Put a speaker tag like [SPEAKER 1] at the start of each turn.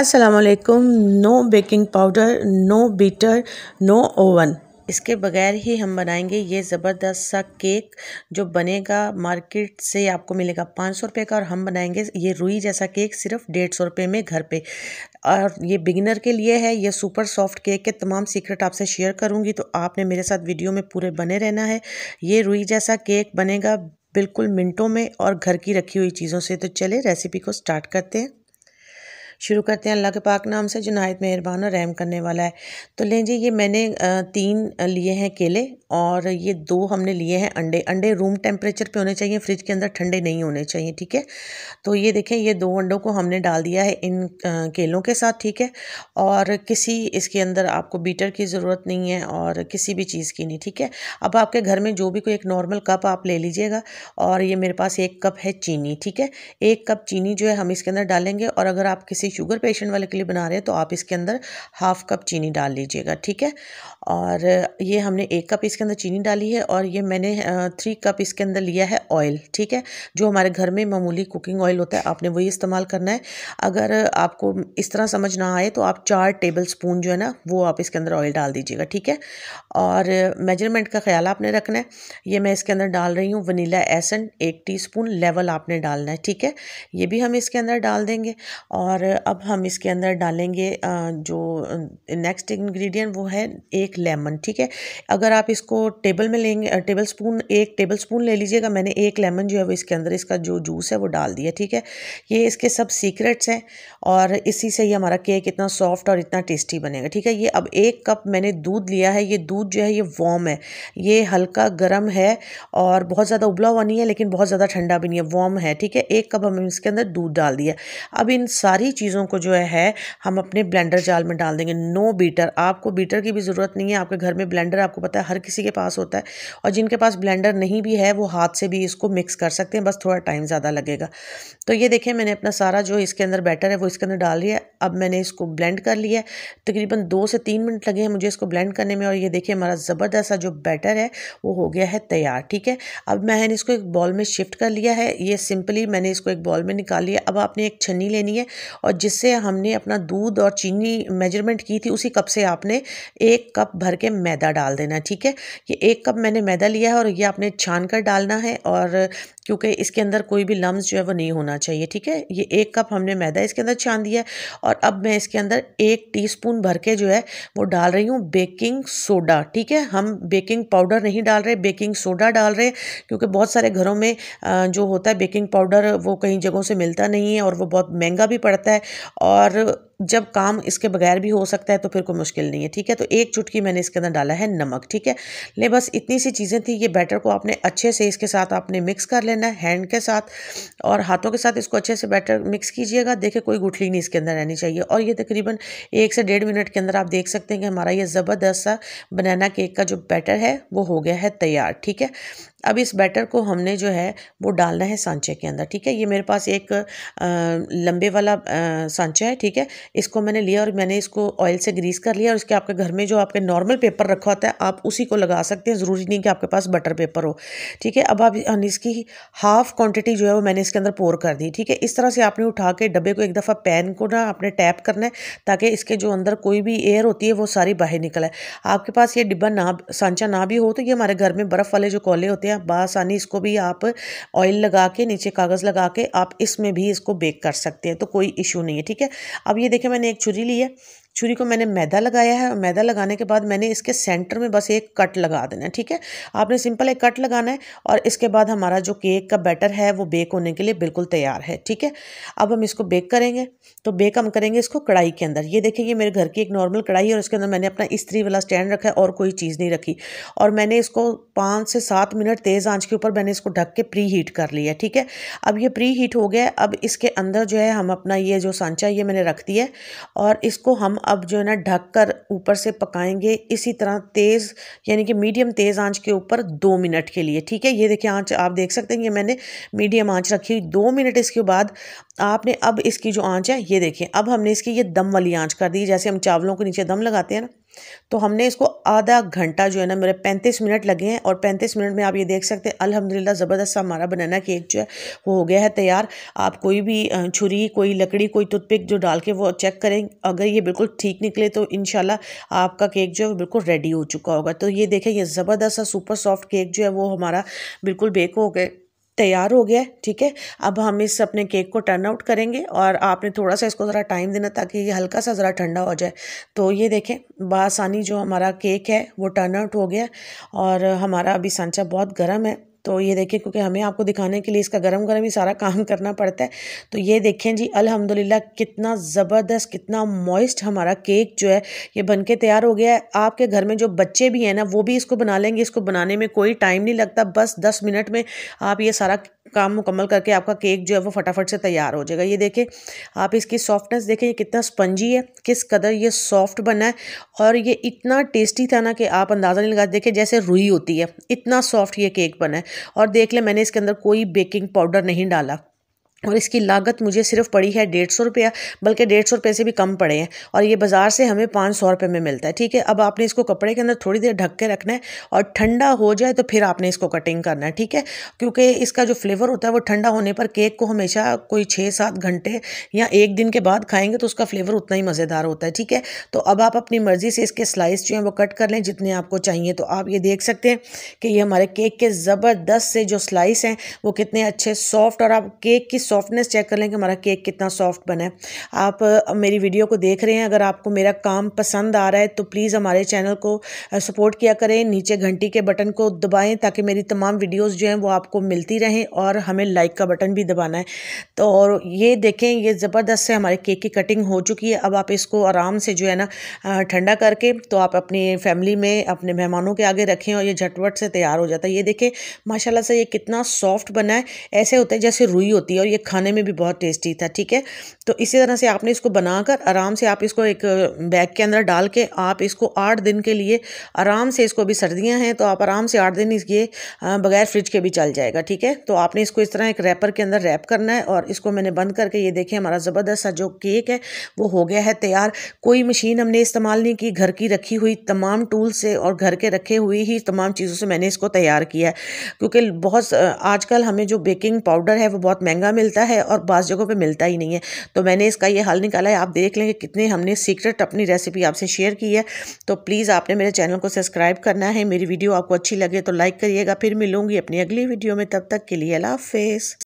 [SPEAKER 1] असलकुम no baking powder no beater no oven इसके बगैर ही हम बनाएंगे ये ज़बरदस्त सा केक जो बनेगा मार्केट से आपको मिलेगा पाँच सौ रुपये का और हम बनाएंगे ये रुई जैसा केक सिर्फ डेढ़ सौ रुपये में घर पे और ये बिगिनर के लिए है ये सुपर सॉफ्ट केक के तमाम सीक्रेट आपसे शेयर करूँगी तो आपने मेरे साथ वीडियो में पूरे बने रहना है ये रुई जैसा केक बनेगा बिल्कुल मिनटों में और घर की रखी हुई चीज़ों से तो चले रेसिपी को स्टार्ट करते हैं शुरू करते हैं अल्लाह के पाक नाम से जो नहायत मेहरबान और रहम करने वाला है तो लें जी ये मैंने तीन लिए हैं केले और ये दो हमने लिए हैं अंडे अंडे रूम टेम्परेचर पे होने चाहिए फ्रिज के अंदर ठंडे नहीं होने चाहिए ठीक है तो ये देखें ये दो अंडों को हमने डाल दिया है इन केलों के साथ ठीक है और किसी इसके अंदर आपको बीटर की ज़रूरत नहीं है और किसी भी चीज़ की नहीं ठीक है अब आपके घर में जो भी कोई एक नॉर्मल कप आप ले लीजिएगा और ये मेरे पास एक कप है चीनी ठीक है एक कप चीनी जो है हम इसके अंदर डालेंगे और अगर आप किसी किसी शुगर पेशेंट वाले के लिए बना रहे हैं तो आप इसके अंदर हाफ कप चीनी डाल लीजिएगा ठीक है और ये हमने एक कप इसके अंदर चीनी डाली है और ये मैंने थ्री कप इसके अंदर लिया है ऑयल ठीक है जो हमारे घर में मामूली कुकिंग ऑयल होता है आपने वही इस्तेमाल करना है अगर आपको इस तरह समझ ना आए तो आप चार टेबल स्पून जो है ना वो आप इसके अंदर ऑयल डाल दीजिएगा ठीक है और मेजरमेंट का ख्याल आपने रखना है ये मैं इसके अंदर डाल रही हूँ वनीला एसन एक टी स्पून लेवल आपने डालना है ठीक है ये भी हम इसके अंदर डाल देंगे और अब हम इसके अंदर डालेंगे जो नेक्स्ट इंग्रेडिएंट वो है एक लेमन ठीक है अगर आप इसको टेबल में लेंगे टेबल स्पून एक टेबल स्पून ले लीजिएगा मैंने एक लेमन जो है वो इसके अंदर इसका जो जूस है वो डाल दिया ठीक है ये इसके सब सीक्रेट्स हैं और इसी से ही हमारा केक इतना सॉफ्ट और इतना टेस्टी बनेगा ठीक है ये अब एक कप मैंने दूध लिया है ये दूध जो है ये वॉम है ये हल्का गर्म है और बहुत ज़्यादा उबला हुआ नहीं है लेकिन बहुत ज़्यादा ठंडा भी नहीं है वॉम है ठीक है एक कप हमने इसके अंदर दूध डाल दिया अब इन सारी चीज़ों को जो है हम अपने ब्लेंडर जाल में डाल देंगे नो बीटर आपको बीटर की भी ज़रूरत नहीं है आपके घर में ब्लेंडर आपको पता है हर किसी के पास होता है और जिनके पास ब्लेंडर नहीं भी है वो हाथ से भी इसको मिक्स कर सकते हैं बस थोड़ा टाइम ज़्यादा लगेगा तो ये देखें मैंने अपना सारा जो इसके अंदर बैटर है वो इसके अंदर डाल रही है अब मैंने इसको ब्लेंड कर लिया है तकरीबन दो से तीन मिनट लगे हैं मुझे इसको ब्लेंड करने में और ये देखिए हमारा ज़बरदस्त सा जो बैटर है वो हो गया है तैयार ठीक है अब मैंने इसको एक बॉल में शिफ्ट कर लिया है ये सिंपली मैंने इसको एक बॉल में निकाल लिया अब आपने एक छन्नी लेनी है और जिससे हमने अपना दूध और चीनी मेजरमेंट की थी उसी कप से आपने एक कप भर के मैदा डाल देना ठीक है ये एक कप मैंने मैदा लिया है और ये आपने छान कर डालना है और क्योंकि इसके अंदर कोई भी लम्ब जो है वो नहीं होना चाहिए ठीक है ये एक कप हमने मैदा इसके अंदर छान दिया और और अब मैं इसके अंदर एक टीस्पून भर के जो है वो डाल रही हूँ बेकिंग सोडा ठीक है हम बेकिंग पाउडर नहीं डाल रहे बेकिंग सोडा डाल रहे क्योंकि बहुत सारे घरों में जो होता है बेकिंग पाउडर वो कहीं जगहों से मिलता नहीं है और वो बहुत महंगा भी पड़ता है और जब काम इसके बगैर भी हो सकता है तो फिर कोई मुश्किल नहीं है ठीक है तो एक चुटकी मैंने इसके अंदर डाला है नमक ठीक है ले बस इतनी सी चीज़ें थी ये बैटर को आपने अच्छे से इसके साथ आपने मिक्स कर लेना है हैंड के साथ और हाथों के साथ इसको अच्छे से बैटर मिक्स कीजिएगा देखिए कोई गुठली नहीं इसके अंदर रहनी चाहिए और ये तकरीबन एक से डेढ़ मिनट के अंदर आप देख सकते हैं कि हमारा ये ज़बरदस्त सा बनाना केक का जो बैटर है वो हो गया है तैयार ठीक है अब इस बैटर को हमने जो है वो डालना है सांचे के अंदर ठीक है ये मेरे पास एक लंबे वाला सांचा है ठीक है इसको मैंने लिया और मैंने इसको ऑयल से ग्रीस कर लिया और इसके आपके घर में जो आपके नॉर्मल पेपर रखा होता है आप उसी को लगा सकते हैं ज़रूरी नहीं कि आपके पास बटर पेपर हो ठीक है अब आप इसकी हाफ़ क्वान्टिटी जो है वो मैंने इसके अंदर पोर कर दी ठीक है इस तरह से आपने उठा के डब्बे को एक दफ़ा पैन को ना आपने टैप करना है ताकि इसके जो अंदर कोई भी एयर होती है वो सारी बाहर निकले आपके पास ये डिब्बा ना सांचा ना भी हो तो ये हमारे घर में बर्फ़ वाले जो कोले होते हैं बासानी इसको भी आप ऑयल लगा के नीचे कागज़ लगा के आप इसमें भी इसको बेक कर सकते हैं तो कोई इशू नहीं है ठीक है अब ये देखिए देखिए मैंने एक छुरी ली है छुरी को मैंने मैदा लगाया है और मैदा लगाने के बाद मैंने इसके सेंटर में बस एक कट लगा देना है ठीक है आपने सिंपल एक कट लगाना है और इसके बाद हमारा जो केक का बैटर है वो बेक होने के लिए बिल्कुल तैयार है ठीक है अब हम इसको बेक करेंगे तो बेक हम करेंगे इसको कढ़ाई के अंदर ये देखिए ये मेरे घर की एक नॉर्मल कढ़ाई है और इसके अंदर मैंने अपना इस्त्री वाला स्टैंड रखा है और कोई चीज़ नहीं रखी और मैंने इसको पाँच से सात मिनट तेज़ आँच के ऊपर मैंने इसको ढक के प्री हीट कर लिया ठीक है अब ये प्री हीट हो गया अब इसके अंदर जो है हम अपना ये जो सांचा ये मैंने रख दिया और इसको हम अब जो है ना ढक कर ऊपर से पकाएंगे इसी तरह तेज़ यानी कि मीडियम तेज़ आंच के ऊपर दो मिनट के लिए ठीक है ये देखिए आंच आप देख सकते हैं ये मैंने मीडियम आंच रखी हुई दो मिनट इसके बाद आपने अब इसकी जो आंच है ये देखें अब हमने इसकी ये दम वाली आंच कर दी जैसे हम चावलों के नीचे दम लगाते हैं ना तो हमने इसको आधा घंटा जो है ना मेरे पैंतीस मिनट लगे हैं और पैंतीस मिनट में आप ये देख सकते हैं अल्हम्दुलिल्लाह ज़बरदस्त हमारा बनाना केक जो है वो हो गया है तैयार आप कोई भी छुरी कोई लकड़ी कोई टूथपिक जो डाल के वो चेक करें अगर ये बिल्कुल ठीक निकले तो इन आपका केक जो है बिल्कुल रेडी हो चुका होगा तो ये देखें यह ज़बरदस्त सा सुपर सॉफ्ट केक जो है वो हमारा बिल्कुल बेक हो गए तैयार हो गया है ठीक है अब हम इस अपने केक को टर्न आउट करेंगे और आपने थोड़ा सा इसको ज़रा टाइम देना ताकि ये हल्का सा ज़रा ठंडा हो जाए तो ये देखें बासानी जो हमारा केक है वो टर्न आउट हो गया और हमारा अभी सांचा बहुत गर्म है तो ये देखिए क्योंकि हमें आपको दिखाने के लिए इसका गरम गरम ही सारा काम करना पड़ता है तो ये देखें जी अल्हम्दुलिल्लाह कितना ज़बरदस्त कितना मॉइस्ट हमारा केक जो है ये बन के तैयार हो गया है आपके घर में जो बच्चे भी हैं ना वो भी इसको बना लेंगे इसको बनाने में कोई टाइम नहीं लगता बस दस मिनट में आप ये सारा काम मुकम्मल करके आपका केक जो है वो फटाफट से तैयार हो जाएगा ये देखें आप इसकी सॉफ्टनेस देखें ये कितना स्पंजी है किस कदर ये सॉफ्ट बना है और ये इतना टेस्टी था ना कि आप अंदाज़ा नहीं लगा देखें जैसे रुई होती है इतना सॉफ्ट ये केक बना है और देख लें मैंने इसके अंदर कोई बेकिंग पाउडर नहीं डाला और इसकी लागत मुझे सिर्फ पड़ी है डेढ़ सौ रुपया बल्कि डेढ़ सौ रुपये से भी कम पड़े हैं और ये बाज़ार से हमें पाँच सौ रुपये में मिलता है ठीक है अब आपने इसको कपड़े के अंदर थोड़ी देर ढक के रखना है और ठंडा हो जाए तो फिर आपने इसको कटिंग करना है ठीक है क्योंकि इसका जो फ्लेवर होता है वो ठंडा होने पर केक को हमेशा कोई छः सात घंटे या एक दिन के बाद खाएँगे तो उसका फ्लेवर उतना ही मज़ेदार होता है ठीक है तो अब आप अपनी मर्ज़ी से इसके स्लाइस जो हैं वो कट कर लें जितने आपको चाहिए तो आप ये देख सकते हैं कि ये हमारे केक के ज़बरदस्त से जो स्लाइस हैं वो कितने अच्छे सॉफ्ट और आप केक की सॉफ्टनेस चेक कर लें कि हमारा केक कितना सॉफ्ट बना है आप मेरी वीडियो को देख रहे हैं अगर आपको मेरा काम पसंद आ रहा है तो प्लीज़ हमारे चैनल को सपोर्ट किया करें नीचे घंटी के बटन को दबाएं ताकि मेरी तमाम वीडियोज़ जो हैं वो आपको मिलती रहें और हमें लाइक का बटन भी दबाना है तो और ये देखें ये ज़बरदस्त से हमारे केक की कटिंग हो चुकी है अब आप इसको आराम से जो है ना ठंडा करके तो आप अपनी फैमिली में अपने मेहमानों के आगे रखें और ये झटवट से तैयार हो जाता है ये देखें माशाला से ये कितना सॉफ्ट बना है ऐसे होता है जैसे रुई होती है और ये खाने में भी बहुत टेस्टी था ठीक है तो इसी तरह से आपने इसको बनाकर आराम से आप इसको एक बैग के अंदर डाल के आप इसको आठ दिन के लिए आराम से इसको अभी सर्दियाँ हैं तो आप आराम से आठ दिन इसके बगैर फ्रिज के भी चल जाएगा ठीक है तो आपने इसको इस तरह एक रैपर के अंदर रैप करना है और इसको मैंने बंद करके ये देखें हमारा ज़बरदस्त सा जो केक है वो हो गया है तैयार कोई मशीन हमने इस्तेमाल नहीं की घर की रखी हुई तमाम टूल से और घर के रखे हुए ही तमाम चीज़ों से मैंने इसको तैयार किया है क्योंकि बहुत आजकल हमें जो बेकिंग पाउडर है वो बहुत महंगा मिलता मिलता है और बाज़ जगहों पर मिलता ही नहीं है तो मैंने इसका ये हल निकाला है आप देख लें कि कितने हमने सीक्रेट अपनी रेसिपी आपसे शेयर की है तो प्लीज़ आपने मेरे चैनल को सब्सक्राइब करना है मेरी वीडियो आपको अच्छी लगे तो लाइक करिएगा फिर मिलूंगी अपनी अगली वीडियो में तब तक के लिए अला हाफिज़